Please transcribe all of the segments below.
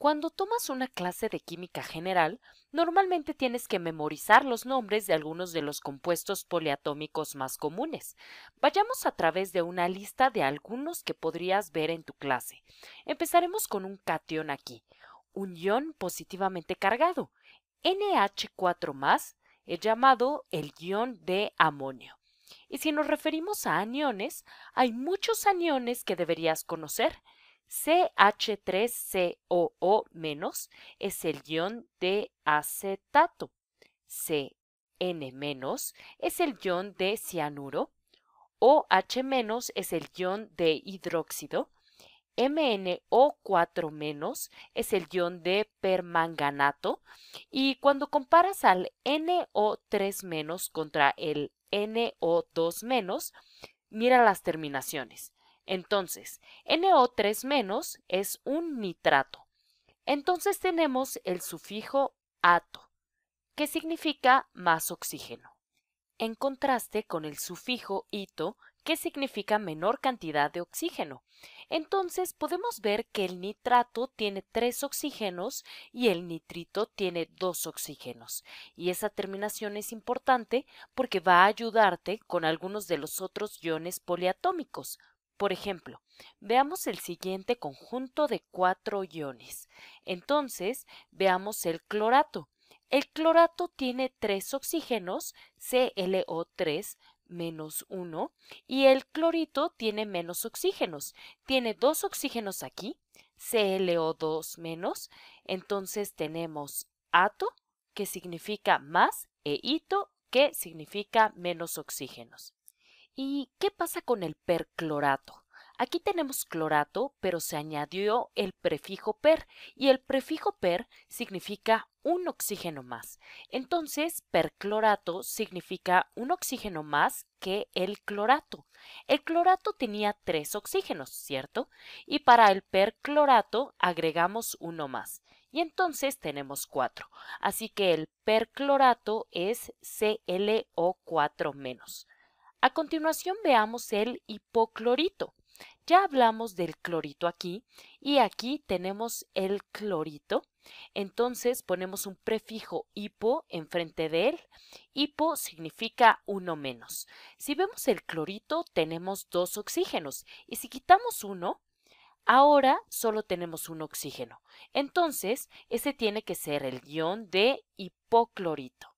Cuando tomas una clase de química general, normalmente tienes que memorizar los nombres de algunos de los compuestos poliatómicos más comunes. Vayamos a través de una lista de algunos que podrías ver en tu clase. Empezaremos con un cation aquí, un ion positivamente cargado, NH4+, es llamado el ion de amonio. Y si nos referimos a aniones, hay muchos aniones que deberías conocer. CH3COO- es el ion de acetato. CN- es el ion de cianuro. OH- es el ion de hidróxido. MnO4- es el ion de permanganato. Y cuando comparas al NO3- contra el NO2-, mira las terminaciones. Entonces, NO3- es un nitrato. Entonces tenemos el sufijo ato, que significa más oxígeno, en contraste con el sufijo ito, que significa menor cantidad de oxígeno. Entonces podemos ver que el nitrato tiene tres oxígenos y el nitrito tiene dos oxígenos. Y esa terminación es importante porque va a ayudarte con algunos de los otros iones poliatómicos, por ejemplo, veamos el siguiente conjunto de cuatro iones. Entonces, veamos el clorato. El clorato tiene tres oxígenos, ClO3 menos 1, y el clorito tiene menos oxígenos. Tiene dos oxígenos aquí, ClO2 menos, entonces tenemos ato, que significa más, e hito, que significa menos oxígenos. ¿Y qué pasa con el perclorato? Aquí tenemos clorato, pero se añadió el prefijo per, y el prefijo per significa un oxígeno más. Entonces, perclorato significa un oxígeno más que el clorato. El clorato tenía tres oxígenos, ¿cierto? Y para el perclorato agregamos uno más. Y entonces tenemos cuatro. Así que el perclorato es ClO4 menos. A continuación veamos el hipoclorito. Ya hablamos del clorito aquí y aquí tenemos el clorito. Entonces ponemos un prefijo hipo enfrente de él. Hipo significa uno menos. Si vemos el clorito tenemos dos oxígenos y si quitamos uno, ahora solo tenemos un oxígeno. Entonces ese tiene que ser el guión de hipoclorito.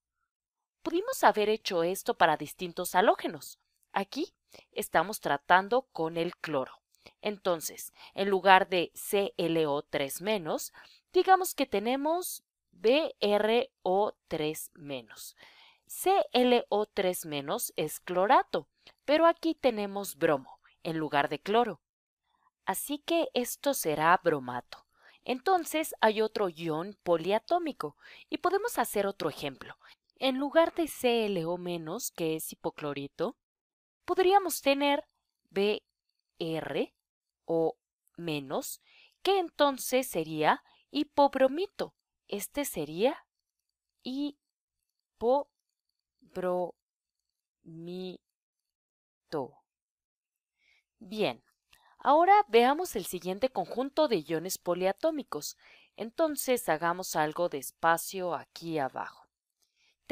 Pudimos haber hecho esto para distintos halógenos. Aquí estamos tratando con el cloro. Entonces, en lugar de ClO3-, digamos que tenemos BRO3-. ClO3- es clorato, pero aquí tenemos bromo en lugar de cloro. Así que esto será bromato. Entonces hay otro ion poliatómico y podemos hacer otro ejemplo en lugar de ClO-, que es hipoclorito, podríamos tener BR o menos, que entonces sería hipobromito. Este sería hipobromito. Bien, ahora veamos el siguiente conjunto de iones poliatómicos. Entonces hagamos algo de espacio aquí abajo.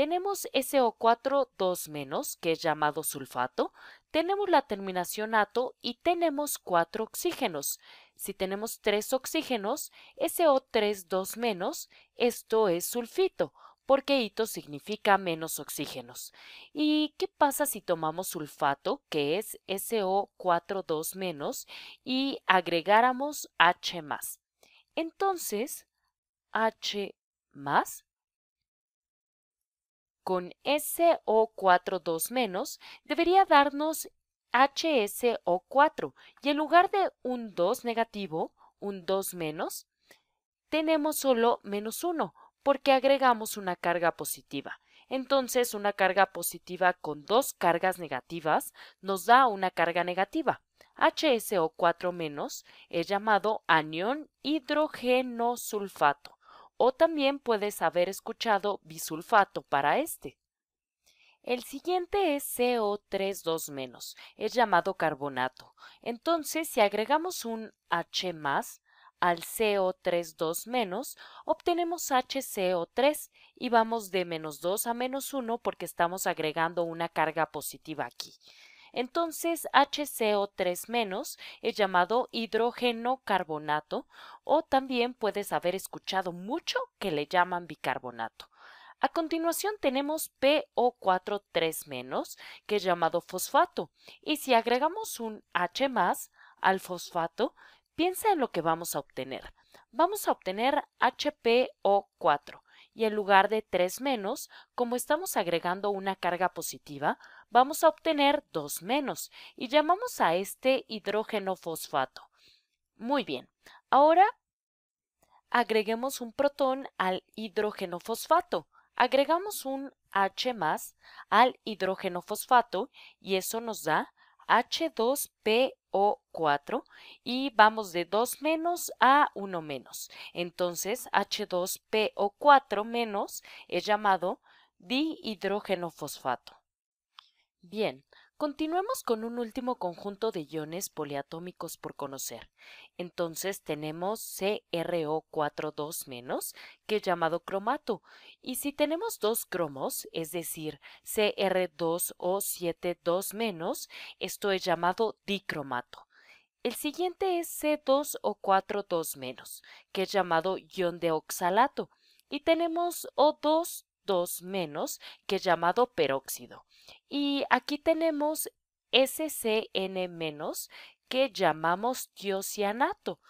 Tenemos SO4 menos, que es llamado sulfato, tenemos la terminación ato y tenemos cuatro oxígenos. Si tenemos tres oxígenos, SO3 menos, esto es sulfito, porque "-ito", significa menos oxígenos. ¿Y qué pasa si tomamos sulfato, que es SO42 menos, y agregáramos H Entonces, H con SO42- debería darnos HSO4 y en lugar de un 2 negativo, un 2 menos, tenemos solo menos 1 porque agregamos una carga positiva. Entonces, una carga positiva con dos cargas negativas nos da una carga negativa. HSO4- es llamado anión hidrogenosulfato o también puedes haber escuchado bisulfato para este. El siguiente es CO32-, es llamado carbonato. Entonces, si agregamos un H más al CO32-, obtenemos HCO3 y vamos de menos 2 a menos 1 porque estamos agregando una carga positiva aquí. Entonces, HCO3- es llamado hidrógeno carbonato o también puedes haber escuchado mucho que le llaman bicarbonato. A continuación tenemos po 4 que es llamado fosfato, y si agregamos un H más al fosfato, piensa en lo que vamos a obtener. Vamos a obtener HPO4, y en lugar de 3 menos, como estamos agregando una carga positiva, vamos a obtener 2 menos y llamamos a este hidrógeno fosfato. Muy bien, ahora agreguemos un protón al hidrógeno fosfato. Agregamos un H más al hidrógeno fosfato y eso nos da H2PO4 y vamos de 2 menos a 1 menos. Entonces H2PO4 menos es llamado dihidrógeno fosfato. Bien, continuemos con un último conjunto de iones poliatómicos por conocer. Entonces tenemos CrO42-, que es llamado cromato. Y si tenemos dos cromos, es decir, Cr2O72-, esto es llamado dicromato. El siguiente es C2O42-, que es llamado ion de oxalato. Y tenemos O2 menos, que llamado peróxido. Y aquí tenemos SCN menos, que llamamos tiocianato.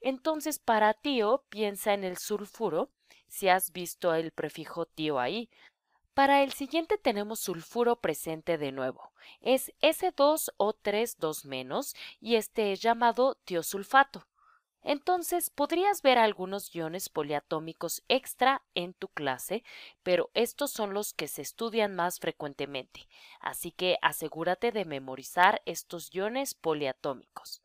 Entonces, para tío, piensa en el sulfuro, si has visto el prefijo tío ahí. Para el siguiente tenemos sulfuro presente de nuevo. Es s 2 o 32 menos y este es llamado tiosulfato. Entonces podrías ver algunos iones poliatómicos extra en tu clase, pero estos son los que se estudian más frecuentemente, así que asegúrate de memorizar estos iones poliatómicos.